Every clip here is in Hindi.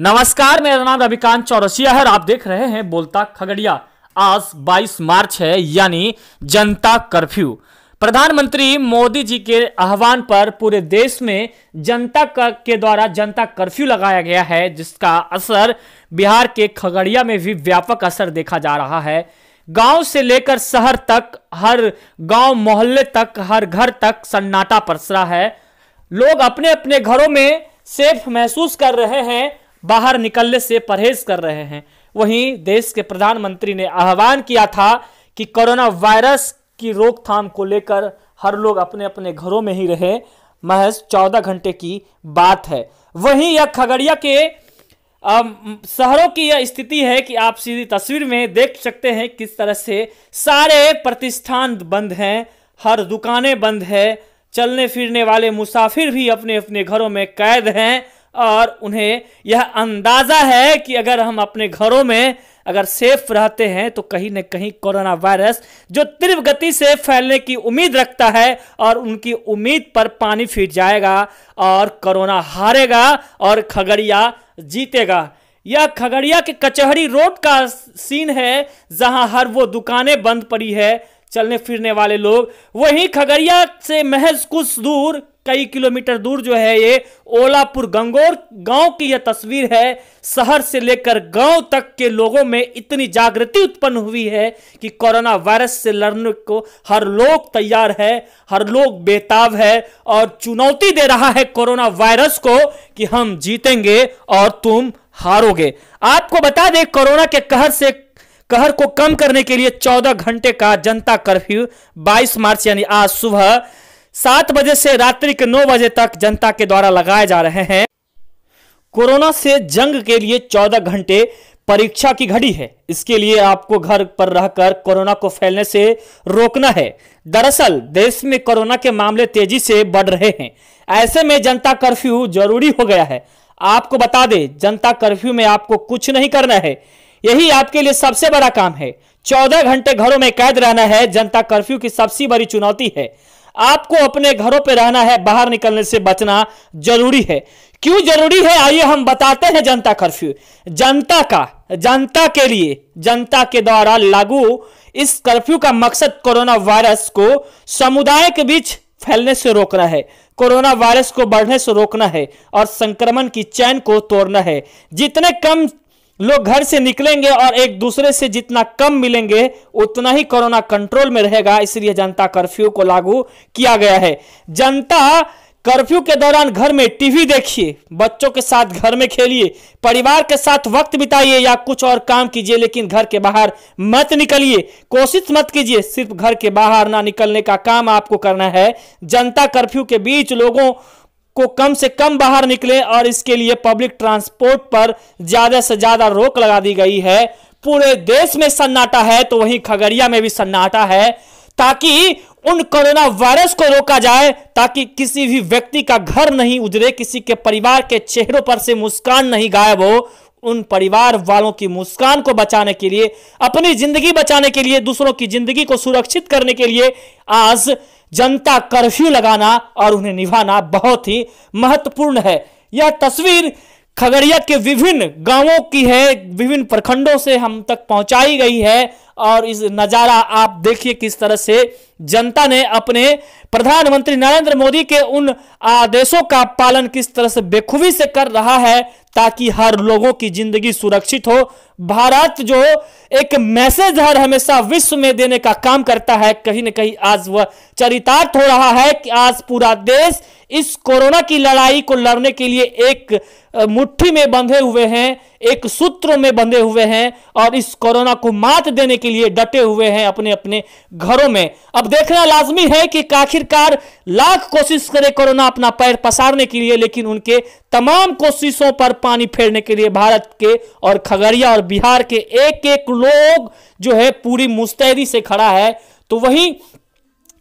नमस्कार मेरा नाम रविकांत चौरसिया है आप देख रहे हैं बोलता खगड़िया आज 22 मार्च है यानी जनता कर्फ्यू प्रधानमंत्री मोदी जी के आह्वान पर पूरे देश में जनता के द्वारा जनता कर्फ्यू लगाया गया है जिसका असर बिहार के खगड़िया में भी व्यापक असर देखा जा रहा है गांव से लेकर शहर तक हर गांव मोहल्ले तक हर घर तक सन्नाटा पसरा है लोग अपने अपने घरों में सेफ महसूस कर रहे हैं बाहर निकलने से परहेज कर रहे हैं वहीं देश के प्रधानमंत्री ने आह्वान किया था कि कोरोना वायरस की रोकथाम को लेकर हर लोग अपने अपने घरों में ही रहे महज चौदह घंटे की बात है वहीं यह खगड़िया के शहरों की यह स्थिति है कि आप सीधी तस्वीर में देख सकते हैं किस तरह से सारे प्रतिष्ठान बंद हैं हर दुकानें बंद है चलने फिरने वाले मुसाफिर भी अपने अपने घरों में कैद हैं और उन्हें यह अंदाज़ा है कि अगर हम अपने घरों में अगर सेफ रहते हैं तो कहीं ना कहीं कोरोना वायरस जो तीव्र गति से फैलने की उम्मीद रखता है और उनकी उम्मीद पर पानी फिर जाएगा और कोरोना हारेगा और खगड़िया जीतेगा यह खगड़िया के कचहरी रोड का सीन है जहां हर वो दुकानें बंद पड़ी है चलने फिरने वाले लोग वहीं खगड़िया से महज कुछ दूर कई किलोमीटर दूर जो है ये ओलापुर गंगोर गांव की यह तस्वीर है शहर से लेकर गांव तक के लोगों में इतनी जागृति उत्पन्न हुई है कि कोरोना वायरस से लड़ने को हर लोग तैयार है हर लोग बेताब है और चुनौती दे रहा है कोरोना वायरस को कि हम जीतेंगे और तुम हारोगे आपको बता दें कोरोना के कहर से कहर को कम करने के लिए 14 घंटे का जनता कर्फ्यू 22 मार्च यानी आज सुबह सात बजे से रात्रि के नौ बजे तक जनता के द्वारा लगाए जा रहे हैं कोरोना से जंग के लिए चौदह घंटे परीक्षा की घड़ी है इसके लिए आपको घर पर रहकर कोरोना को फैलने से रोकना है दरअसल देश में कोरोना के मामले तेजी से बढ़ रहे हैं ऐसे में जनता कर्फ्यू जरूरी हो गया है आपको बता दें जनता कर्फ्यू में आपको कुछ नहीं करना है यही आपके लिए सबसे बड़ा काम है चौदह घंटे घरों में कैद रहना है जनता कर्फ्यू की सबसे बड़ी चुनौती है आपको अपने घरों पर रहना है बाहर निकलने से बचना जरूरी है क्यों जरूरी है आइए हम बताते हैं जनता कर्फ्यू जनता का जनता के लिए जनता के द्वारा लागू इस कर्फ्यू का मकसद कोरोना वायरस को समुदाय के बीच फैलने से रोकना है कोरोना वायरस को बढ़ने से रोकना है और संक्रमण की चैन को तोड़ना है जितने कम लोग घर से निकलेंगे और एक दूसरे से जितना कम मिलेंगे उतना ही कोरोना कंट्रोल में रहेगा इसलिए जनता कर्फ्यू को लागू किया गया है जनता कर्फ्यू के दौरान घर में टीवी देखिए बच्चों के साथ घर में खेलिए परिवार के साथ वक्त बिताइए या कुछ और काम कीजिए लेकिन घर के बाहर मत निकलिए कोशिश मत कीजिए सिर्फ घर के बाहर ना निकलने का काम आपको करना है जनता कर्फ्यू के बीच लोगों को कम से कम बाहर निकले और इसके लिए पब्लिक ट्रांसपोर्ट पर ज्यादा से ज्यादा रोक लगा दी गई है पूरे देश में सन्नाटा है तो वहीं खगड़िया में भी सन्नाटा है ताकि उन कोरोना वायरस को रोका जाए ताकि किसी भी व्यक्ति का घर नहीं उजरे किसी के परिवार के चेहरों पर से मुस्कान नहीं गायब हो उन परिवार वालों की मुस्कान को बचाने के लिए अपनी जिंदगी बचाने के लिए दूसरों की जिंदगी को सुरक्षित करने के लिए आज जनता कर्फ्यू लगाना और उन्हें निभाना बहुत ही महत्वपूर्ण है यह तस्वीर खगड़िया के विभिन्न गांवों की है विभिन्न प्रखंडों से हम तक पहुंचाई गई है और इस नज़ारा आप देखिए किस तरह से जनता ने अपने प्रधानमंत्री नरेंद्र मोदी के उन आदेशों का पालन किस तरह से बेखूबी से कर रहा है ताकि हर लोगों की जिंदगी सुरक्षित हो भारत जो एक मैसेज हर हमेशा विश्व में देने का काम करता है कहीं ना कहीं आज वह चरितार्थ हो रहा है कि आज पूरा देश इस कोरोना की लड़ाई को लड़ने के लिए एक मुट्ठी में बंधे हुए हैं एक सूत्र में बंधे हुए हैं और इस कोरोना को मात देने के लिए डटे हुए हैं अपने अपने घरों में अब देखना लाजमी है कि आखिरकार लाख कोशिश करे कोरोना अपना पैर पसारने के लिए लेकिन उनके तमाम कोशिशों पर पानी फेरने के लिए भारत के और खगड़िया और बिहार के एक एक लोग जो है पूरी मुस्तैदी से खड़ा है तो वहीं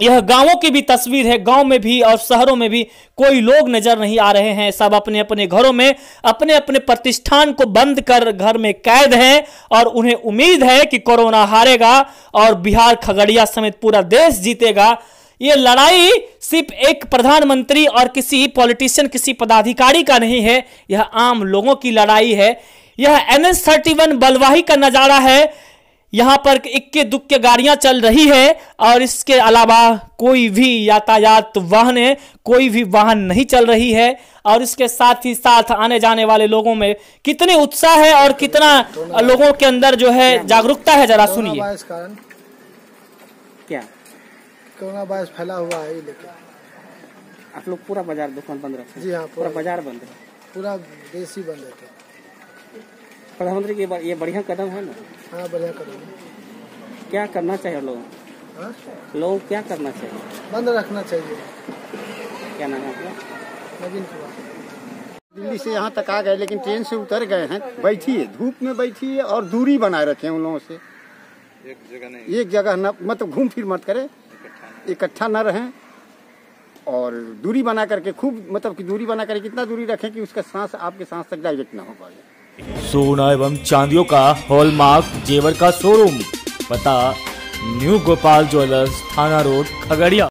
यह गांवों की भी तस्वीर है गांव में भी और शहरों में भी कोई लोग नजर नहीं आ रहे हैं सब अपने अपने घरों में अपने अपने प्रतिष्ठान को बंद कर घर में कैद हैं और उन्हें उम्मीद है कि कोरोना हारेगा और बिहार खगड़िया समेत पूरा देश जीतेगा ये लड़ाई सिर्फ एक प्रधानमंत्री और किसी पॉलिटिशियन किसी पदाधिकारी का नहीं है यह आम लोगों की लड़ाई है यह एन एस थर्टी वन बलवाही का नजारा है यहाँ पर इक्के दुक्के गाड़ियाँ चल रही है और इसके अलावा कोई भी यातायात वाहन है कोई भी वाहन नहीं चल रही है और इसके साथ ही साथ आने जाने वाले लोगों में कितने उत्साह है और कितना लोगों के अंदर जो है जागरूकता है जरा सुनिए क्या कोरोना वायरस फैला हुआ है आप लोग पूरा बाजार दुकान बंद रखे जी हाँ पूरा बाजार बंद है पूरा देश ही बंद है तो। प्रधानमंत्री की ये बढ़िया कदम है ना हाँ बढ़िया क्या करना चाहिए लोगों हाँ? लोग क्या करना चाहिए बंद रखना चाहिए क्या नाम है आपका दिल्ली से यहाँ तक आ गए लेकिन ट्रेन से उतर गए हैं बैठिए धूप में बैठिए और दूरी बनाए रखे उन लोगों से एक जगह नहीं एक जगह न मतलब घूम फिर मत करें इकट्ठा न रहें और दूरी बना करके खूब मतलब कि दूरी बना करके कितना दूरी रखें कि उसका सांस आपके सांस तक डायरेक्ट ना हो पाए सोना एवं चांदियों का हॉलमार्क जेवर का शोरूम पता न्यू गोपाल ज्वेलर्स थाना रोड खगड़िया